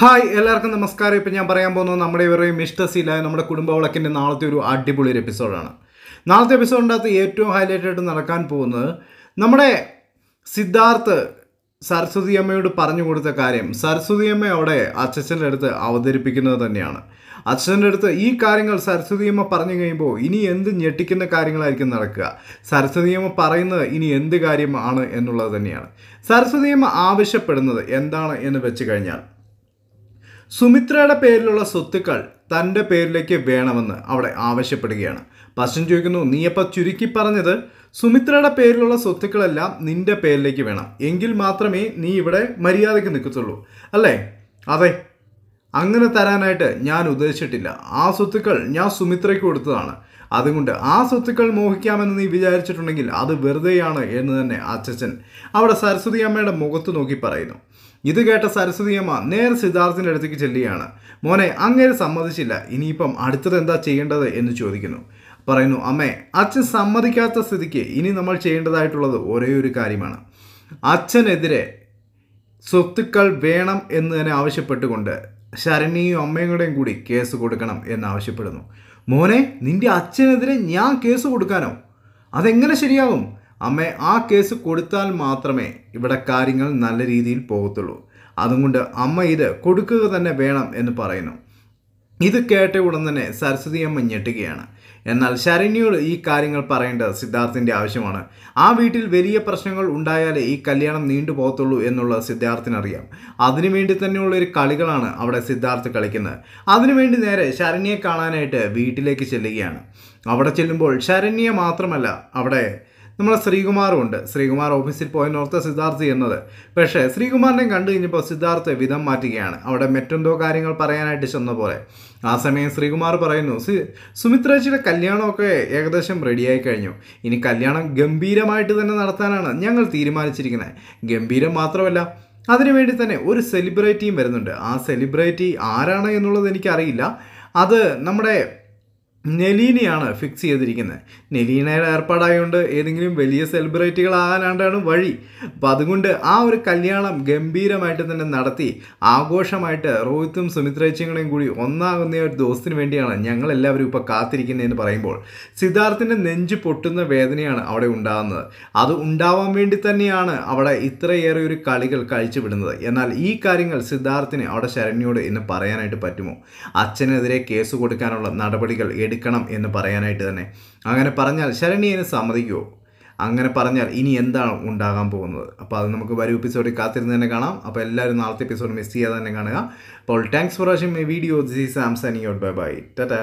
hi എല്ലാവർക്കും നമസ്കാരം ഇപ്പം ഞാൻ പറയാൻ പോകുന്നത് നമ്മുടെ ഇവരെയും ഇഷ്ടസിലായ നമ്മുടെ കുടുംബ വിളക്കിൻ്റെ നാളത്തെ ഒരു അടിപൊളി ഒരു എപ്പിസോഡാണ് നാളത്തെ എപ്പിസോഡിനകത്ത് ഏറ്റവും ഹൈലൈറ്റ് നടക്കാൻ പോകുന്നത് നമ്മുടെ സിദ്ധാർത്ഥ് സരസ്വതി അമ്മയോട് പറഞ്ഞു കൊടുത്ത കാര്യം സരസ്വതി അമ്മ അവിടെ അച്ഛൻ്റെ അടുത്ത് അവതരിപ്പിക്കുന്നത് തന്നെയാണ് അച്ഛൻ്റെ അടുത്ത് ഈ കാര്യങ്ങൾ അമ്മ പറഞ്ഞു കഴിയുമ്പോൾ ഇനി എന്ത് ഞെട്ടിക്കുന്ന കാര്യങ്ങളായിരിക്കും നടക്കുക അമ്മ പറയുന്നത് ഇനി എന്ത് കാര്യമാണ് എന്നുള്ളത് തന്നെയാണ് അമ്മ ആവശ്യപ്പെടുന്നത് എന്താണ് എന്ന് വെച്ച് കഴിഞ്ഞാൽ സുമിത്രയുടെ പേരിലുള്ള സ്വത്തുക്കൾ തൻ്റെ പേരിലേക്ക് വേണമെന്ന് അവിടെ ആവശ്യപ്പെടുകയാണ് പശ്ചൻ ചോദിക്കുന്നു നീ അപ്പം ചുരുക്കി പറഞ്ഞത് സുമിത്രയുടെ പേരിലുള്ള സ്വത്തുക്കളെല്ലാം നിന്റെ പേരിലേക്ക് വേണം എങ്കിൽ മാത്രമേ നീ ഇവിടെ മര്യാദയ്ക്ക് നിൽക്കത്തുള്ളൂ അല്ലേ അതെ അങ്ങനെ തരാനായിട്ട് ഞാൻ ഉദ്ദേശിച്ചിട്ടില്ല ആ സ്വത്തുക്കൾ ഞാൻ സുമിത്രയ്ക്ക് കൊടുത്തതാണ് അതുകൊണ്ട് ആ സ്വത്തുക്കൾ മോഹിക്കാമെന്ന് നീ വിചാരിച്ചിട്ടുണ്ടെങ്കിൽ അത് വെറുതെയാണ് എന്ന് തന്നെ അച്ചച്ചൻ അവിടെ സരസ്വതി അമ്മയുടെ മുഖത്ത് നോക്കി പറയുന്നു ഇത് കേട്ട സരസ്വതി അമ്മ നേരെ സിദ്ധാർത്ഥിൻ്റെ അടുത്തേക്ക് ചെല്ലുകയാണ് മോനെ അങ്ങേര് സമ്മതിച്ചില്ല ഇനിയിപ്പം അടുത്തത് എന്താ ചെയ്യേണ്ടത് എന്ന് ചോദിക്കുന്നു പറയുന്നു അമ്മേ അച്ഛൻ സമ്മതിക്കാത്ത സ്ഥിതിക്ക് ഇനി നമ്മൾ ചെയ്യേണ്ടതായിട്ടുള്ളത് ഒരേ ഒരു കാര്യമാണ് അച്ഛനെതിരെ സ്വത്തുക്കൾ വേണം എന്ന് തന്നെ ആവശ്യപ്പെട്ടുകൊണ്ട് ശരണിയും അമ്മയും കൂടി കേസ് കൊടുക്കണം എന്നാവശ്യപ്പെടുന്നു മോനെ നിന്റെ അച്ഛനെതിരെ ഞാൻ കേസ് കൊടുക്കാനോ അതെങ്ങനെ ശരിയാകും അമ്മ ആ കേസ് കൊടുത്താൽ മാത്രമേ ഇവിടെ കാര്യങ്ങൾ നല്ല രീതിയിൽ പോകത്തുള്ളൂ അതുകൊണ്ട് അമ്മ ഇത് കൊടുക്കുക തന്നെ വേണം എന്ന് പറയുന്നു ഇത് കേട്ട ഉടൻ തന്നെ സരസ്വതിയമ്മ ഞെട്ടുകയാണ് എന്നാൽ ശരണ്യോട് ഈ കാര്യങ്ങൾ പറയേണ്ടത് സിദ്ധാർത്ഥിൻ്റെ ആവശ്യമാണ് ആ വീട്ടിൽ വലിയ പ്രശ്നങ്ങൾ ഉണ്ടായാലേ ഈ കല്യാണം നീണ്ടു പോകത്തുള്ളൂ എന്നുള്ളത് സിദ്ധാർത്ഥിനറിയാം അതിനുവേണ്ടി തന്നെയുള്ള ഒരു കളികളാണ് അവിടെ സിദ്ധാർത്ഥ് കളിക്കുന്നത് അതിനുവേണ്ടി നേരെ ശരണ്യെ കാണാനായിട്ട് വീട്ടിലേക്ക് ചെല്ലുകയാണ് അവിടെ ചെല്ലുമ്പോൾ ശരണ്യെ മാത്രമല്ല അവിടെ നമ്മളെ ശ്രീകുമാറും ഉണ്ട് ശ്രീകുമാർ ഓഫീസിൽ നോർത്ത് സിദ്ധാർത്ഥ് ചെയ്യുന്നത് പക്ഷേ ശ്രീകുമാറിനെ കണ്ടു കഴിഞ്ഞപ്പോൾ സിദ്ധാർത്ഥ് വിധം മാറ്റുകയാണ് അവിടെ മറ്റെന്തോ കാര്യങ്ങൾ പറയാനായിട്ട് ചെന്ന പോലെ ആ സമയം ശ്രീകുമാർ പറയുന്നു സുമിത്രേച്ചിയുടെ കല്യാണമൊക്കെ ഏകദേശം റെഡിയായി കഴിഞ്ഞു ഇനി കല്യാണം ഗംഭീരമായിട്ട് തന്നെ നടത്താനാണ് ഞങ്ങൾ തീരുമാനിച്ചിരിക്കുന്നത് ഗംഭീരം മാത്രമല്ല അതിനുവേണ്ടി തന്നെ ഒരു സെലിബ്രിറ്റിയും വരുന്നുണ്ട് ആ സെലിബ്രിറ്റി ആരാണ് എന്നുള്ളത് എനിക്കറിയില്ല അത് നമ്മുടെ നെലീനയാണ് ഫിക്സ് ചെയ്തിരിക്കുന്നത് നെലീനയുടെ ഏർപ്പാടായതുകൊണ്ട് ഏതെങ്കിലും വലിയ സെലിബ്രിറ്റികളാകാനാണ്ടാണ് വഴി അപ്പോൾ അതുകൊണ്ട് ആ ഒരു കല്യാണം ഗംഭീരമായിട്ട് തന്നെ നടത്തി ആഘോഷമായിട്ട് രോഹിത്തും സുമിത്രേച്ചിങ്ങളെയും കൂടി ഒന്നാകുന്ന ഒരു ദിവസത്തിന് വേണ്ടിയാണ് ഞങ്ങളെല്ലാവരും ഇപ്പോൾ കാത്തിരിക്കുന്നതെന്ന് പറയുമ്പോൾ സിദ്ധാർത്ഥിൻ്റെ നെഞ്ച് പൊട്ടുന്ന വേദനയാണ് അവിടെ ഉണ്ടാകുന്നത് അത് ഉണ്ടാവാൻ വേണ്ടി തന്നെയാണ് അവിടെ ഇത്രയേറെ ഒരു കളികൾ വിടുന്നത് എന്നാൽ ഈ കാര്യങ്ങൾ സിദ്ധാർത്ഥിന് അവിടെ ശരണ്യോട് ഇന്ന് പറയാനായിട്ട് പറ്റുമോ അച്ഛനെതിരെ കേസ് കൊടുക്കാനുള്ള നടപടികൾ എടുക്കും എടുക്കണം എന്ന് പറയാനായിട്ട് തന്നെ അങ്ങനെ പറഞ്ഞാൽ ശരണി അതിന് സമ്മതിക്കുമോ അങ്ങനെ പറഞ്ഞാൽ ഇനി എന്താണ് ഉണ്ടാകാൻ പോകുന്നത് അപ്പോൾ അത് നമുക്ക് വരും എപ്പിസോഡിൽ കാത്തിരുന്ന് തന്നെ കാണാം അപ്പോൾ എല്ലാവരും നാളത്തെ എപ്പിസോഡ് മിസ് ചെയ്യാതെ തന്നെ കാണുക അപ്പോൾ thanks for watching my video this is am Sani bye by Tata